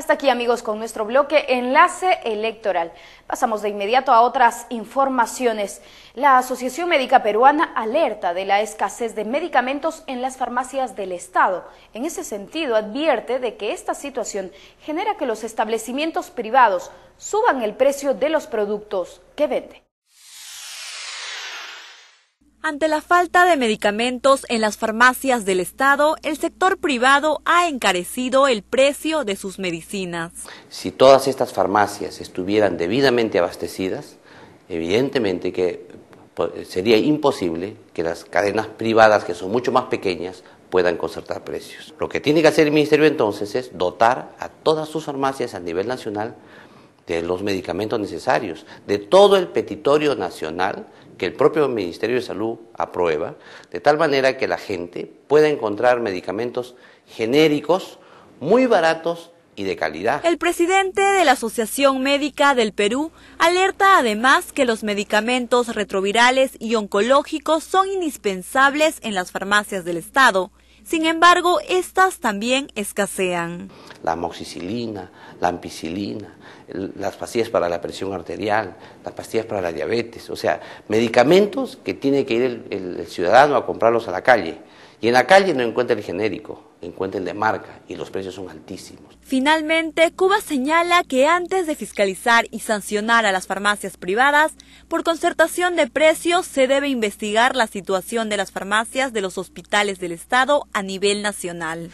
Hasta aquí amigos con nuestro bloque Enlace Electoral. Pasamos de inmediato a otras informaciones. La Asociación Médica Peruana alerta de la escasez de medicamentos en las farmacias del Estado. En ese sentido, advierte de que esta situación genera que los establecimientos privados suban el precio de los productos que vende. Ante la falta de medicamentos en las farmacias del Estado, el sector privado ha encarecido el precio de sus medicinas. Si todas estas farmacias estuvieran debidamente abastecidas, evidentemente que sería imposible que las cadenas privadas, que son mucho más pequeñas, puedan concertar precios. Lo que tiene que hacer el Ministerio entonces es dotar a todas sus farmacias a nivel nacional de los medicamentos necesarios, de todo el petitorio nacional que el propio Ministerio de Salud aprueba, de tal manera que la gente pueda encontrar medicamentos genéricos muy baratos y de calidad. El presidente de la Asociación Médica del Perú alerta además que los medicamentos retrovirales y oncológicos son indispensables en las farmacias del Estado sin embargo, estas también escasean. La amoxicilina, la ampicilina, las pastillas para la presión arterial, las pastillas para la diabetes, o sea, medicamentos que tiene que ir el, el ciudadano a comprarlos a la calle y en la calle no encuentra el genérico, encuentra el de marca y los precios son altísimos. Finalmente, Cuba señala que antes de fiscalizar y sancionar a las farmacias privadas, por concertación de precios se debe investigar la situación de las farmacias de los hospitales del Estado a nivel nacional.